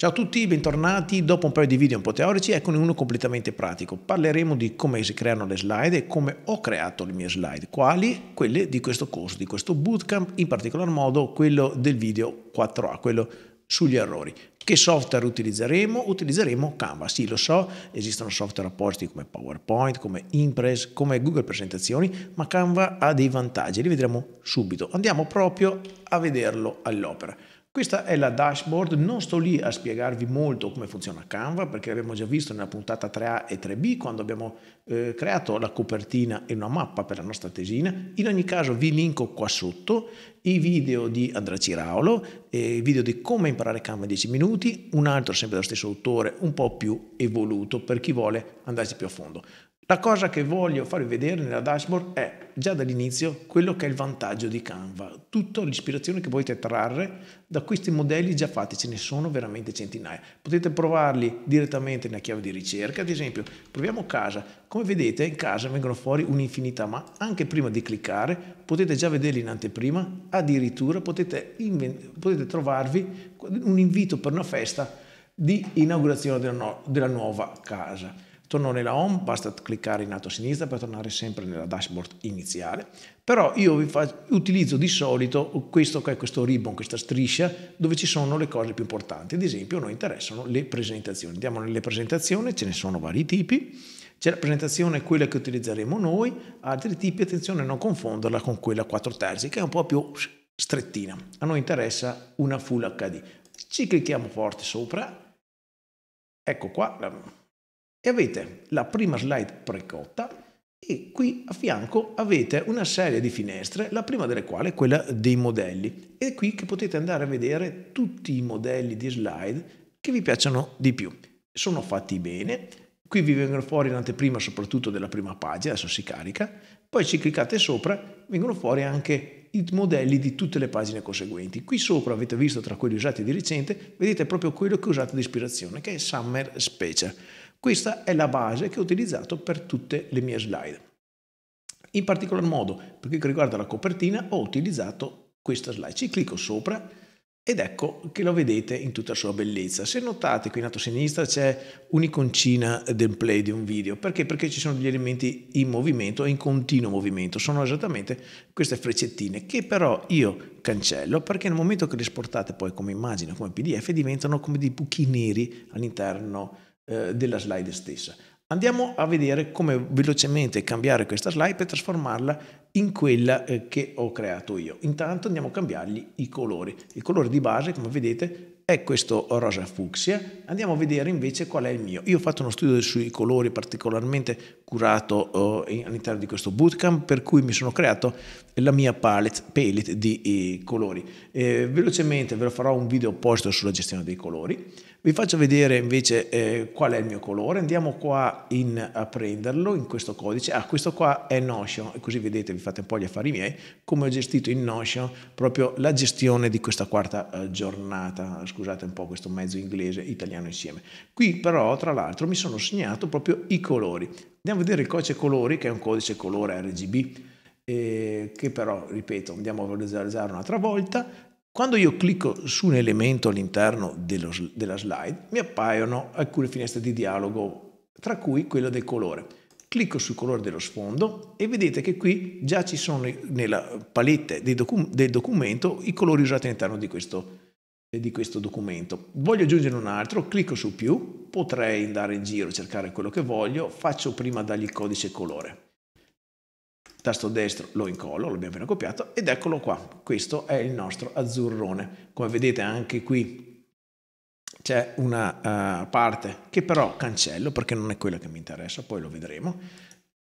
Ciao a tutti, bentornati. Dopo un paio di video un po' teorici, eccone uno completamente pratico. Parleremo di come si creano le slide e come ho creato le mie slide, quali quelle di questo corso, di questo bootcamp, in particolar modo quello del video 4A, quello sugli errori. Che software utilizzeremo? Utilizzeremo Canva. Sì, lo so, esistono software appositi come PowerPoint, come Impress, come Google Presentazioni, ma Canva ha dei vantaggi, li vedremo subito. Andiamo proprio a vederlo all'opera. Questa è la dashboard, non sto lì a spiegarvi molto come funziona Canva perché l'abbiamo già visto nella puntata 3A e 3B quando abbiamo eh, creato la copertina e una mappa per la nostra tesina. In ogni caso vi linko qua sotto i video di Andrea Ciraolo, eh, il video di come imparare Canva in 10 minuti, un altro sempre dello stesso autore, un po' più evoluto per chi vuole andarci più a fondo. La cosa che voglio farvi vedere nella dashboard è già dall'inizio quello che è il vantaggio di Canva, tutta l'ispirazione che potete trarre da questi modelli già fatti, ce ne sono veramente centinaia. Potete provarli direttamente nella chiave di ricerca, ad esempio proviamo casa, come vedete in casa vengono fuori un'infinità, ma anche prima di cliccare potete già vederli in anteprima, addirittura potete, potete trovarvi un invito per una festa di inaugurazione della, no della nuova casa. Torno nella home, basta cliccare in alto a sinistra per tornare sempre nella dashboard iniziale, però io vi utilizzo di solito questo che è questo ribbon, questa striscia, dove ci sono le cose più importanti. Ad esempio, a noi interessano le presentazioni. Andiamo nelle presentazioni, ce ne sono vari tipi. C'è la presentazione, quella che utilizzeremo noi, altri tipi, attenzione a non confonderla con quella 4 terzi, che è un po' più strettina. A noi interessa una Full HD. Ci clicchiamo forte sopra, ecco qua, e avete la prima slide precotta e qui a fianco avete una serie di finestre, la prima delle quali è quella dei modelli. È qui che potete andare a vedere tutti i modelli di slide che vi piacciono di più. Sono fatti bene, qui vi vengono fuori l'anteprima soprattutto della prima pagina, adesso si carica, poi ci cliccate sopra, vengono fuori anche i modelli di tutte le pagine conseguenti. Qui sopra avete visto tra quelli usati di recente, vedete proprio quello che usate di ispirazione, che è Summer Special. Questa è la base che ho utilizzato per tutte le mie slide. In particolar modo, per quel che riguarda la copertina, ho utilizzato questa slide. Ci clicco sopra ed ecco che lo vedete in tutta la sua bellezza. Se notate qui in alto a sinistra c'è un'iconcina del play di un video. Perché? Perché ci sono degli elementi in movimento e in continuo movimento. Sono esattamente queste freccettine che però io cancello perché nel momento che le esportate poi come immagine, come pdf, diventano come dei buchi neri all'interno eh, della slide stessa. Andiamo a vedere come velocemente cambiare questa slide per trasformarla in quella eh, che ho creato io. Intanto andiamo a cambiargli i colori. Il colore di base, come vedete, è questo rosa fucsia. Andiamo a vedere invece qual è il mio. Io ho fatto uno studio sui colori particolarmente curato eh, all'interno di questo bootcamp, per cui mi sono creato la mia palette, palette di eh, colori. velocemente ve lo farò un video apposito sulla gestione dei colori. Vi faccio vedere invece eh, qual è il mio colore, andiamo qua in, a prenderlo in questo codice, ah questo qua è Notion e così vedete, vi fate un po' gli affari miei, come ho gestito in Notion proprio la gestione di questa quarta eh, giornata, scusate un po' questo mezzo inglese italiano insieme. Qui però tra l'altro mi sono segnato proprio i colori, andiamo a vedere il codice colori che è un codice colore RGB, eh, che però, ripeto, andiamo a valorizzare un'altra volta, quando io clicco su un elemento all'interno dello, della slide, mi appaiono alcune finestre di dialogo, tra cui quella del colore. Clicco sul colore dello sfondo e vedete che qui già ci sono nella palette docu del documento i colori usati all'interno di questo, di questo documento. Voglio aggiungere un altro, clicco su più, potrei andare in giro, cercare quello che voglio, faccio prima dargli il codice colore tasto destro lo incollo, l'abbiamo appena copiato ed eccolo qua, questo è il nostro azzurrone. Come vedete anche qui c'è una uh, parte che però cancello perché non è quella che mi interessa, poi lo vedremo.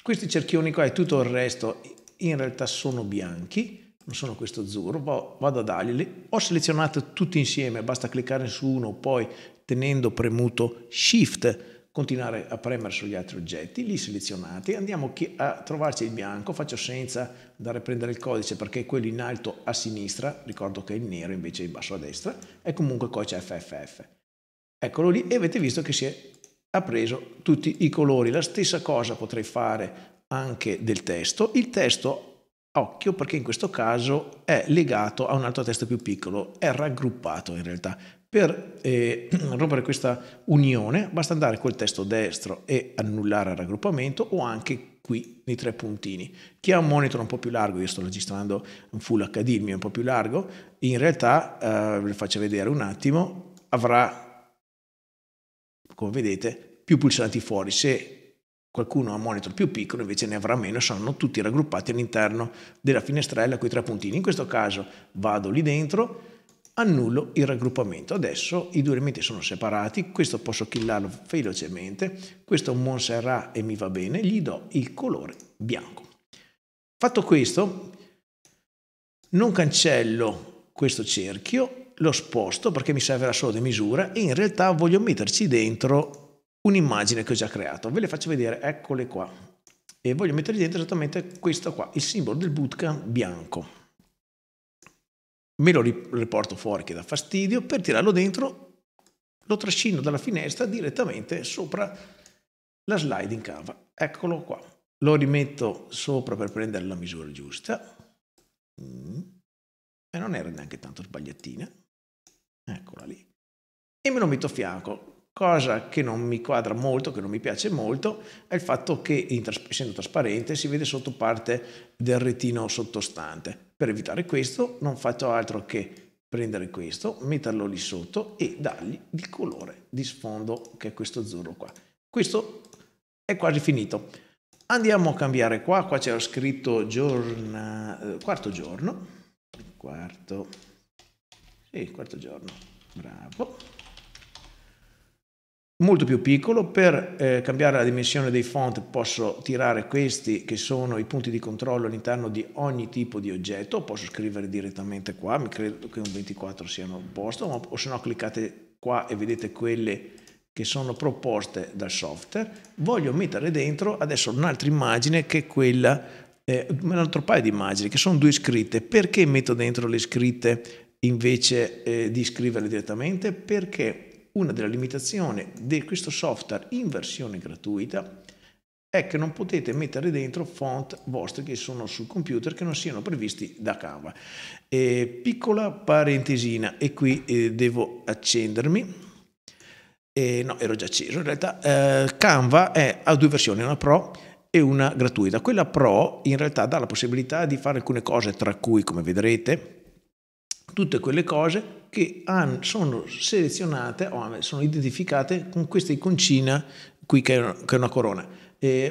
Questi cerchioni qua e tutto il resto in realtà sono bianchi, non sono questo azzurro, vado a darglieli. Ho selezionato tutti insieme, basta cliccare su uno, poi tenendo premuto Shift continuare a premere sugli altri oggetti, li selezionate, andiamo a trovarci il bianco, faccio senza andare a prendere il codice perché quello in alto a sinistra, ricordo che è il nero invece in basso a destra, è comunque codice FFF. Eccolo lì e avete visto che si è ha preso tutti i colori. La stessa cosa potrei fare anche del testo. Il testo, occhio, perché in questo caso è legato a un altro testo più piccolo, è raggruppato in realtà. Per eh, rompere questa unione basta andare col testo destro e annullare il raggruppamento o anche qui nei tre puntini. Chi ha un monitor un po' più largo, io sto registrando un full HD, il mio è un po' più largo, in realtà, eh, ve lo faccio vedere un attimo, avrà, come vedete, più pulsanti fuori. Se qualcuno ha un monitor più piccolo invece ne avrà meno, saranno tutti raggruppati all'interno della finestrella con i tre puntini. In questo caso vado lì dentro, annullo il raggruppamento. Adesso i due elementi sono separati, questo posso killarlo velocemente, questo è un Montserrat e mi va bene, gli do il colore bianco. Fatto questo, non cancello questo cerchio, lo sposto perché mi serve la sola misura e in realtà voglio metterci dentro un'immagine che ho già creato. Ve le faccio vedere, eccole qua. E voglio metterci dentro esattamente questo qua, il simbolo del bootcamp bianco me lo riporto fuori che dà fastidio, per tirarlo dentro lo trascino dalla finestra direttamente sopra la slide in cava. Eccolo qua. Lo rimetto sopra per prendere la misura giusta. Mm. E non era neanche tanto sbagliatina. Eccola lì. E me lo metto a fianco. Cosa che non mi quadra molto, che non mi piace molto, è il fatto che, essendo trasparente, si vede sotto parte del retino sottostante. Per evitare questo non faccio altro che prendere questo, metterlo lì sotto e dargli il colore di sfondo che è questo azzurro qua. Questo è quasi finito. Andiamo a cambiare qua, qua c'era scritto giorna, eh, quarto giorno, quarto, sì, quarto giorno, bravo molto più piccolo. Per eh, cambiare la dimensione dei font posso tirare questi che sono i punti di controllo all'interno di ogni tipo di oggetto, posso scrivere direttamente qua, mi credo che un 24 siano a posto, ma, o se no cliccate qua e vedete quelle che sono proposte dal software. Voglio mettere dentro adesso un'altra immagine che è quella, eh, un altro paio di immagini che sono due scritte. Perché metto dentro le scritte invece eh, di scriverle direttamente? Perché una delle limitazioni di questo software in versione gratuita è che non potete mettere dentro font vostri che sono sul computer che non siano previsti da Canva. E piccola parentesina e qui eh, devo accendermi. E no, ero già acceso in realtà. Eh, Canva è, ha due versioni, una pro e una gratuita. Quella pro in realtà dà la possibilità di fare alcune cose, tra cui, come vedrete, tutte quelle cose che sono selezionate o sono identificate con questa iconcina qui che è una corona.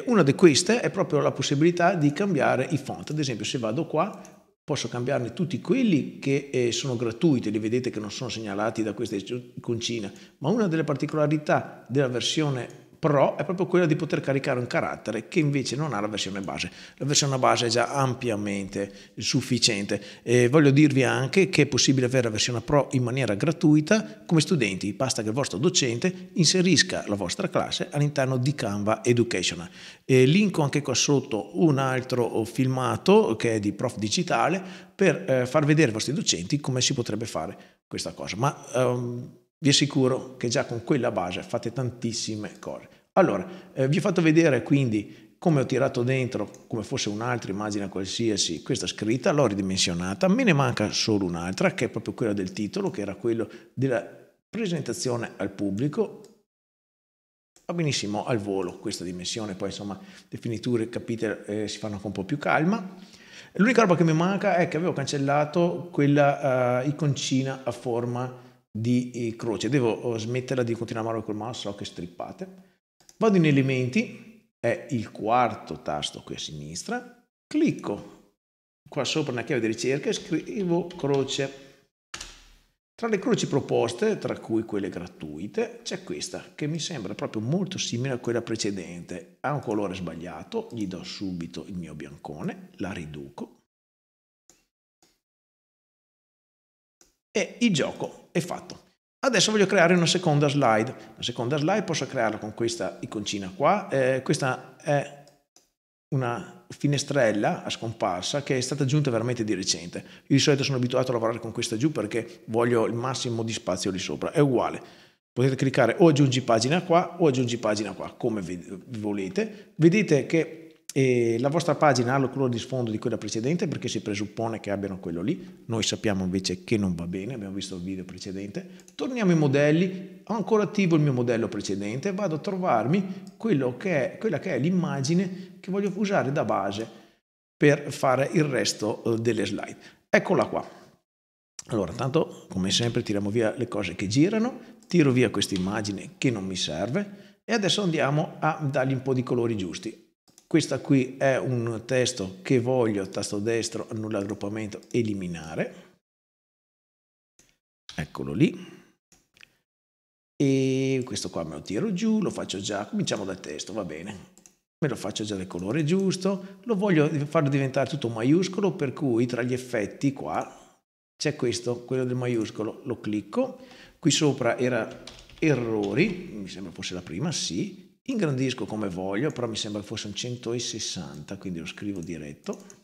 una di queste è proprio la possibilità di cambiare i font, ad esempio se vado qua posso cambiarne tutti quelli che eh, sono gratuiti, li vedete che non sono segnalati da questa iconcina, ma una delle particolarità della versione Pro è proprio quella di poter caricare un carattere che invece non ha la versione base. La versione base è già ampiamente sufficiente. E voglio dirvi anche che è possibile avere la versione Pro in maniera gratuita come studenti, basta che il vostro docente inserisca la vostra classe all'interno di Canva Educational. E linko anche qua sotto un altro filmato che è di Prof Digitale per eh, far vedere ai vostri docenti come si potrebbe fare questa cosa. Ma um, vi assicuro che già con quella base fate tantissime cose. Allora, eh, vi ho fatto vedere quindi come ho tirato dentro, come fosse un'altra immagine qualsiasi, questa scritta, l'ho ridimensionata, me ne manca solo un'altra, che è proprio quella del titolo, che era quello della presentazione al pubblico, va benissimo al volo questa dimensione, poi insomma definiture, capite, eh, si fanno con un po' più calma. L'unica roba che mi manca è che avevo cancellato quella eh, iconcina a forma di eh, croce, devo oh, smetterla di continuare a lavorare col mouse, so che strippate Vado in elementi, è il quarto tasto qui a sinistra, clicco qua sopra nella chiave di ricerca e scrivo croce. Tra le croci proposte, tra cui quelle gratuite, c'è questa che mi sembra proprio molto simile a quella precedente. Ha un colore sbagliato, gli do subito il mio biancone, la riduco e il gioco è fatto. Adesso voglio creare una seconda slide. La seconda slide posso crearla con questa iconcina qua. Eh, questa è una finestrella a scomparsa che è stata aggiunta veramente di recente. Io di solito sono abituato a lavorare con questa giù perché voglio il massimo di spazio lì sopra. È uguale. Potete cliccare o aggiungi pagina qua o aggiungi pagina qua, come volete. Vedete che e la vostra pagina ha lo colore di sfondo di quella precedente perché si presuppone che abbiano quello lì, noi sappiamo invece che non va bene, abbiamo visto il video precedente. Torniamo ai modelli, ho ancora attivo il mio modello precedente, vado a trovarmi che è, quella che è l'immagine che voglio usare da base per fare il resto eh, delle slide. Eccola qua. Allora, tanto come sempre tiriamo via le cose che girano, tiro via questa immagine che non mi serve e adesso andiamo a dargli un po' di colori giusti questo qui è un testo che voglio, tasto destro, annulla aggruppamento, eliminare. Eccolo lì. E questo qua me lo tiro giù, lo faccio già, cominciamo dal testo, va bene. Me lo faccio già del colore giusto, lo voglio far diventare tutto maiuscolo, per cui tra gli effetti qua c'è questo, quello del maiuscolo, lo clicco, qui sopra era errori, mi sembra fosse la prima, sì, ingrandisco come voglio, però mi sembra che fosse un 160, quindi lo scrivo diretto.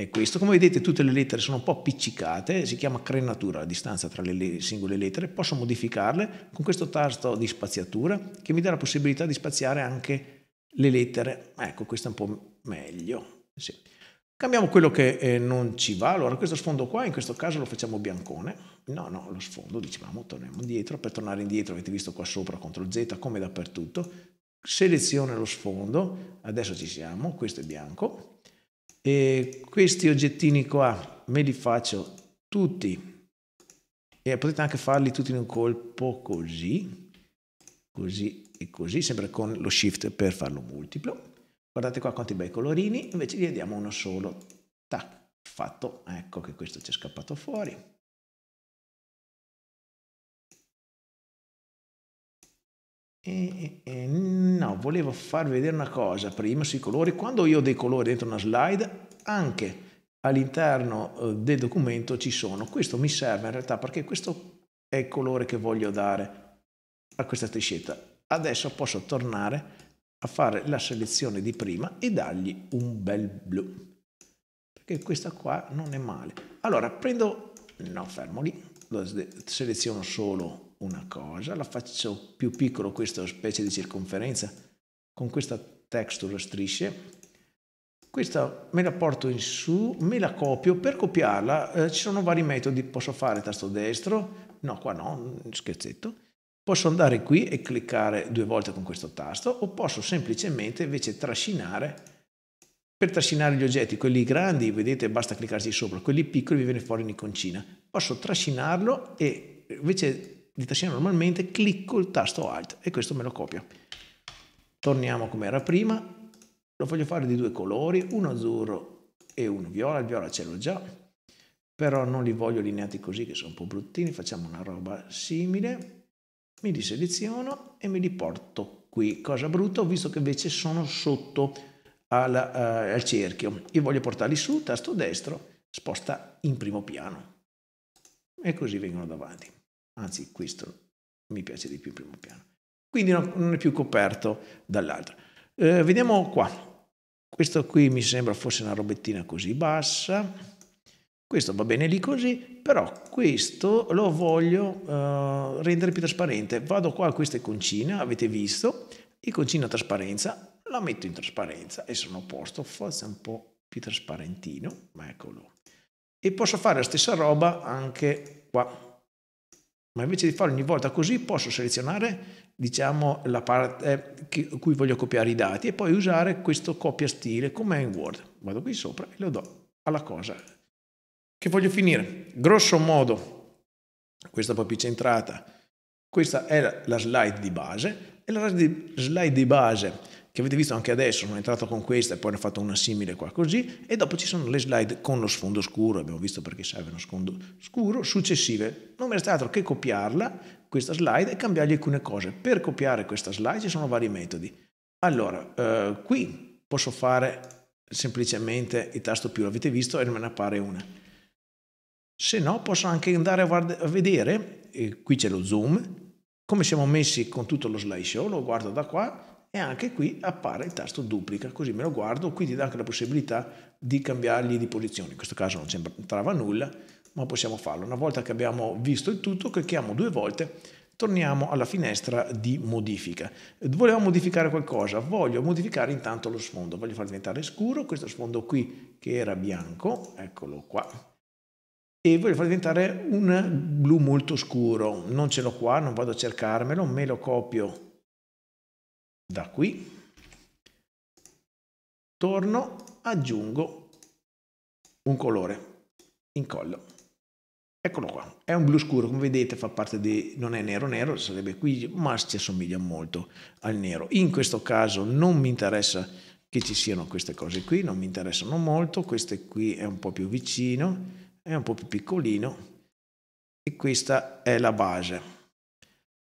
E questo, come vedete, tutte le lettere sono un po' appiccicate, si chiama crenatura, la distanza tra le singole lettere. Posso modificarle con questo tasto di spaziatura che mi dà la possibilità di spaziare anche le lettere. Ecco, questo è un po' meglio. Sì. Cambiamo quello che eh, non ci va, allora questo sfondo qua, in questo caso lo facciamo biancone, no no, lo sfondo, diciamo torniamo indietro, per tornare indietro avete visto qua sopra, CTRL Z, come dappertutto, seleziono lo sfondo, adesso ci siamo, questo è bianco, e questi oggettini qua me li faccio tutti, e potete anche farli tutti in un colpo così, così e così, sempre con lo shift per farlo multiplo, Guardate qua quanti bei colorini, invece gli diamo uno solo. Tac, fatto. Ecco che questo ci è scappato fuori. E, e, no, volevo far vedere una cosa prima sui colori. Quando io ho dei colori dentro una slide, anche all'interno eh, del documento ci sono. Questo mi serve in realtà perché questo è il colore che voglio dare a questa striscetta. Adesso posso tornare a fare la selezione di prima e dargli un bel blu. Perché questa qua non è male. Allora prendo, no fermo lì, seleziono solo una cosa, la faccio più piccolo questa specie di circonferenza con questa texture strisce. Questa me la porto in su, me la copio, per copiarla eh, ci sono vari metodi, posso fare tasto destro, no qua no, mm, scherzetto, Posso andare qui e cliccare due volte con questo tasto o posso semplicemente invece trascinare. Per trascinare gli oggetti, quelli grandi, vedete, basta cliccarci sopra, quelli piccoli vi viene fuori un'iconcina. Posso trascinarlo e invece di trascinare normalmente clicco il tasto Alt e questo me lo copia. Torniamo come era prima, lo voglio fare di due colori, uno azzurro e uno viola, il viola ce l'ho già, però non li voglio lineati così che sono un po' bruttini, facciamo una roba simile, mi li e me li porto qui. Cosa brutta, ho visto che invece sono sotto al, uh, al cerchio. Io voglio portarli su, tasto destro, sposta in primo piano. E così vengono davanti. Anzi, questo mi piace di più in primo piano. Quindi no, non è più coperto dall'altro. Eh, vediamo qua. Questo qui mi sembra fosse una robettina così bassa questo va bene lì così, però questo lo voglio eh, rendere più trasparente. Vado qua, a questa iconcina, avete visto, iconcina trasparenza, la metto in trasparenza e sono a posto, forse un po' più trasparentino, ma eccolo. E posso fare la stessa roba anche qua. Ma invece di fare ogni volta così, posso selezionare diciamo la parte eh, che, cui voglio copiare i dati e poi usare questo copia stile come in Word. Vado qui sopra e lo do alla cosa che voglio finire. Grosso modo, questa proprio centrata, questa è la slide di base e la slide di base che avete visto anche adesso, sono entrato con questa e poi ne ho fatto una simile qua così e dopo ci sono le slide con lo sfondo scuro, abbiamo visto perché serve uno sfondo scuro, successive. Non mi resta altro che copiarla, questa slide, e cambiargli alcune cose. Per copiare questa slide ci sono vari metodi. Allora, eh, qui posso fare semplicemente il tasto più, l'avete visto, e me ne appare una se no posso anche andare a, guarda- a vedere, e qui c'è lo zoom, come siamo messi con tutto lo slideshow, lo guardo da qua e anche qui appare il tasto duplica, così me lo guardo, qui ti dà anche la possibilità di cambiargli di posizione, in questo caso non c'entrava nulla, ma possiamo farlo. Una volta che abbiamo visto il tutto, clicchiamo due volte torniamo alla finestra di modifica. Volevo modificare qualcosa, voglio modificare intanto lo sfondo, voglio far diventare scuro questo sfondo qui che era bianco, eccolo qua, e voglio far diventare un blu molto scuro. Non ce l'ho qua, non vado a cercarmelo, me lo copio da qui, torno, aggiungo un colore, incollo. Eccolo qua, è un blu scuro, come vedete fa parte di, non è nero nero, sarebbe qui, ma ci assomiglia molto al nero. In questo caso non mi interessa che ci siano queste cose qui, non mi interessano molto, queste qui è un po' più vicino, è un po' più piccolino e questa è la base.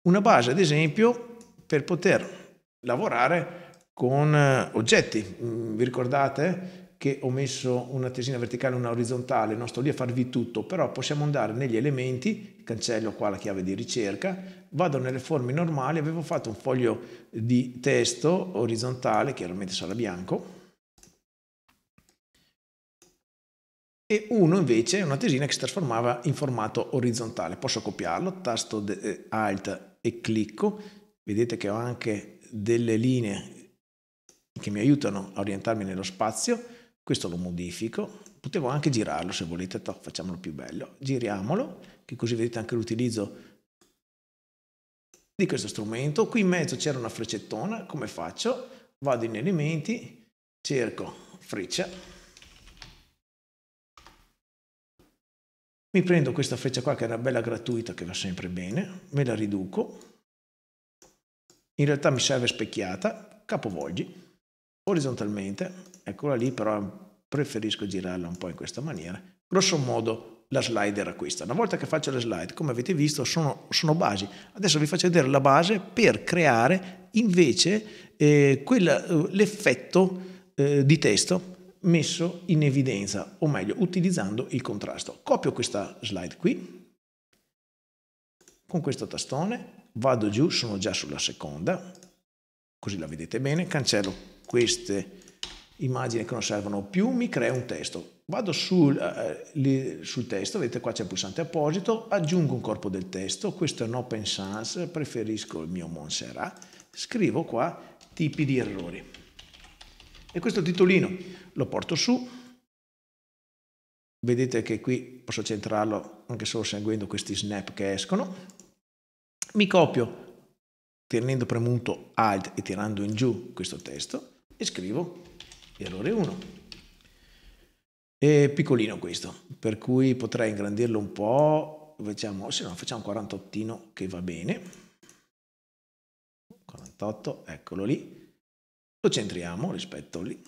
Una base, ad esempio, per poter lavorare con eh, oggetti. Mm, vi ricordate che ho messo una tesina verticale e una orizzontale, non sto lì a farvi tutto, però possiamo andare negli elementi, cancello qua la chiave di ricerca, vado nelle forme normali, avevo fatto un foglio di testo orizzontale, chiaramente sarà bianco, e uno invece è una tesina che si trasformava in formato orizzontale. Posso copiarlo, tasto eh, Alt e clicco, vedete che ho anche delle linee che mi aiutano a orientarmi nello spazio, questo lo modifico, potevo anche girarlo se volete, Toh, facciamolo più bello, giriamolo, che così vedete anche l'utilizzo di questo strumento. Qui in mezzo c'era una freccettona, come faccio? Vado in elementi, cerco freccia, mi prendo questa freccia qua che era bella gratuita, che va sempre bene, me la riduco, in realtà mi serve specchiata, capovolgi orizzontalmente, eccola lì, però preferisco girarla un po' in questa maniera. Grosso modo la slide era questa. Una volta che faccio le slide, come avete visto, sono, sono basi. Adesso vi faccio vedere la base per creare invece eh, eh l'effetto eh, di testo messo in evidenza, o meglio, utilizzando il contrasto. Copio questa slide qui, con questo tastone, vado giù, sono già sulla seconda, così la vedete bene, cancello queste immagini che non servono più, mi creo un testo. Vado sul, eh, eh sul testo, vedete qua c'è il pulsante apposito, aggiungo un corpo del testo, questo è un open sans, preferisco il mio Montserrat, scrivo qua tipi di errori. E questo titolino lo porto su, vedete che qui posso centrarlo anche solo seguendo questi snap che escono, mi copio tenendo premuto Alt e tirando in giù questo testo e scrivo errore 1. È piccolino questo, per cui potrei ingrandirlo un po', facciamo, se no facciamo 48 che va bene. 48, eccolo lì lo centriamo rispetto lì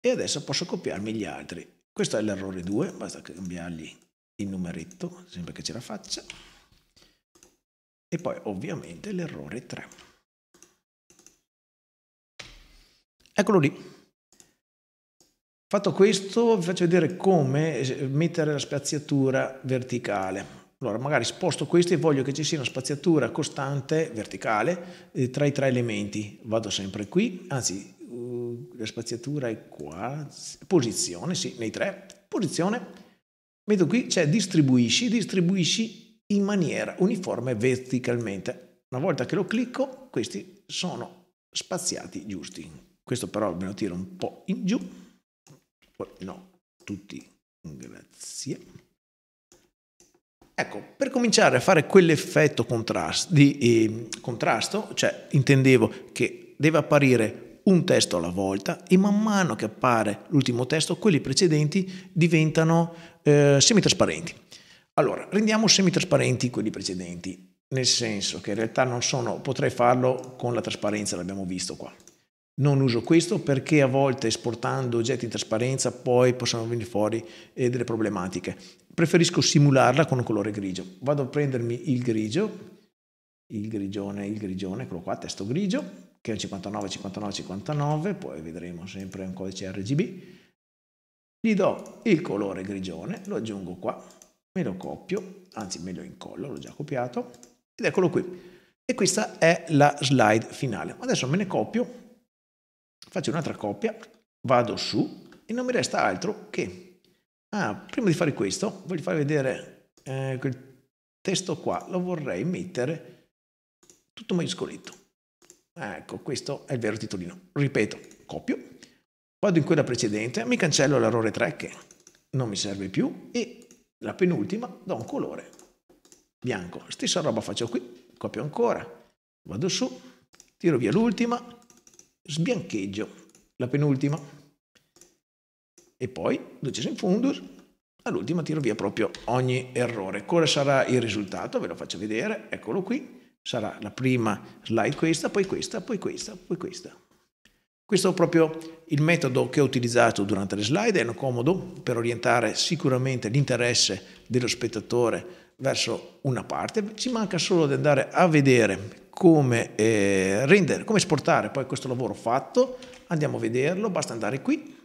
e adesso posso copiarmi gli altri. Questo è l'errore 2, basta cambiargli il numeretto, sempre che ce la faccia. E poi ovviamente l'errore 3. Eccolo lì. Fatto questo vi faccio vedere come eh, mettere la spaziatura verticale. Allora magari sposto questo e voglio che ci sia una spaziatura costante, verticale, eh, tra i tre elementi. Vado sempre qui, anzi uh, la spaziatura è qua, posizione, sì, nei tre, posizione. Metto qui, cioè distribuisci, distribuisci in maniera uniforme verticalmente. Una volta che lo clicco, questi sono spaziati giusti. Questo però me lo tiro un po' in giù. No, tutti, grazie. Ecco, per cominciare a fare quell'effetto contrasto, di, eh, contrasto, cioè intendevo che deve apparire un testo alla volta e man mano che appare l'ultimo testo, quelli precedenti diventano eh, semitrasparenti. Allora, rendiamo semitrasparenti quelli precedenti, nel senso che in realtà non sono, potrei farlo con la trasparenza, l'abbiamo visto qua. Non uso questo perché a volte esportando oggetti in trasparenza poi possono venire fuori eh, delle problematiche preferisco simularla con un colore grigio. Vado a prendermi il grigio, il grigione, il grigione, quello qua, testo grigio, che è un 59, 59, 59, poi vedremo sempre un codice RGB. Gli do il colore grigione, lo aggiungo qua, me lo copio, anzi me lo incollo, l'ho già copiato, ed eccolo qui. E questa è la slide finale. Adesso me ne copio, faccio un'altra copia, vado su e non mi resta altro che ah, prima di fare questo, voglio far vedere eh, quel testo qua, lo vorrei mettere tutto maiuscoletto. Ecco, questo è il vero titolino. Ripeto, copio, vado in quella precedente, mi cancello l'errore 3 che non mi serve più e la penultima do un colore bianco. Stessa roba faccio qui, copio ancora, vado su, tiro via l'ultima, sbiancheggio la penultima e poi in Fundus all'ultimo tiro via proprio ogni errore. Quale sarà il risultato? Ve lo faccio vedere, eccolo qui. Sarà la prima slide questa, poi questa, poi questa, poi questa. Questo è proprio il metodo che ho utilizzato durante le slide, è un comodo per orientare sicuramente l'interesse dello spettatore verso una parte, ci manca solo di andare a vedere come eh, rendere, come esportare poi questo lavoro fatto, andiamo a vederlo, basta andare qui,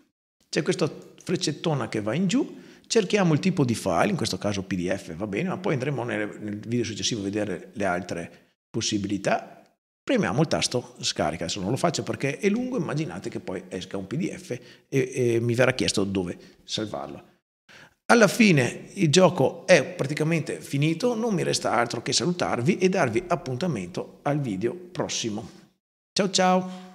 c'è questa freccettona che va in giù, cerchiamo il tipo di file, in questo caso PDF va bene, ma poi andremo nel, nel video successivo a vedere le altre possibilità. Premiamo il tasto scarica, adesso non lo faccio perché è lungo, immaginate che poi esca un PDF e, e mi verrà chiesto dove salvarlo. Alla fine il gioco è praticamente finito, non mi resta altro che salutarvi e darvi appuntamento al video prossimo. Ciao ciao!